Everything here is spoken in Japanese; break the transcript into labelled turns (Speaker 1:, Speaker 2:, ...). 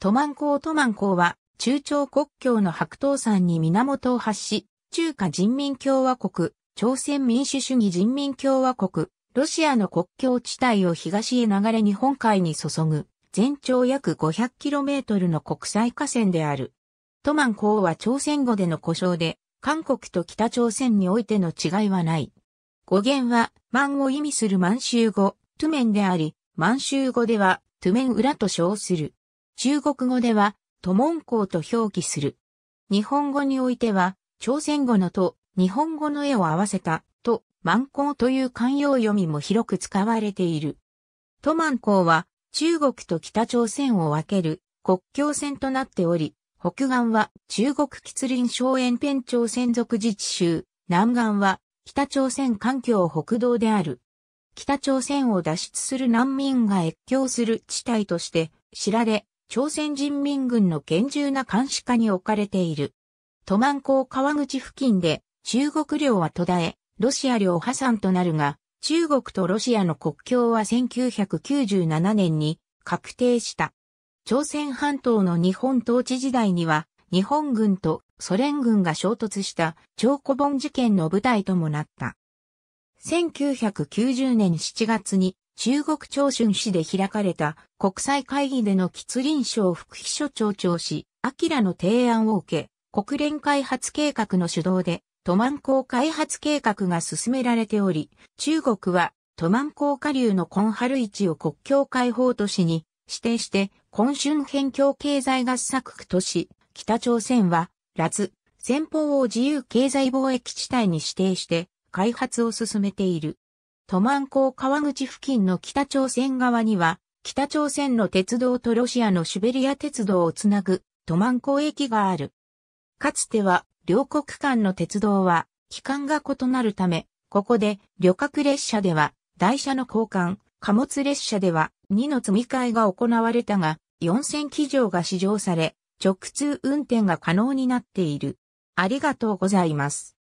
Speaker 1: トマンコートマンコは、中朝国境の白頭山に源を発し、中華人民共和国、朝鮮民主主義人民共和国、ロシアの国境地帯を東へ流れ日本海に注ぐ、全長約 500km の国際河川である。トマンコは朝鮮語での故障で、韓国と北朝鮮においての違いはない。語源は、満を意味する満州語、トゥメンであり、満州語では、トゥメン裏と称する。中国語では、都門校と表記する。日本語においては、朝鮮語のと、日本語の絵を合わせた、と、満校という慣用読みも広く使われている。都満校は、中国と北朝鮮を分ける国境線となっており、北岸は中国吉林省延辺朝鮮族自治州、南岸は北朝鮮環境北道である。北朝鮮を脱出する難民が越境する地帯として知られ、朝鮮人民軍の厳重な監視下に置かれている。都満港川口付近で中国領は途絶え、ロシア領破産となるが、中国とロシアの国境は1997年に確定した。朝鮮半島の日本統治時代には、日本軍とソ連軍が衝突した超古本事件の舞台ともなった。1990年7月に中国長春市で開かれた国際会議での吉林省副秘書長長氏、明の提案を受け、国連開発計画の主導で、都ン港開発計画が進められており、中国は都ン港下流のコンハル市を国境開放都市に指定して、今春辺境経済合作区都市、北朝鮮は、ラズ、前方を自由経済貿易地帯に指定して、開発を進めている。都満港川口付近の北朝鮮側には、北朝鮮の鉄道とロシアのシュベリア鉄道をつなぐ都満港駅がある。かつては、両国間の鉄道は、期間が異なるため、ここで旅客列車では、台車の交換、貨物列車では2の積み替えが行われたが、4000機場が試乗され、直通運転が可能になっている。ありがとうございます。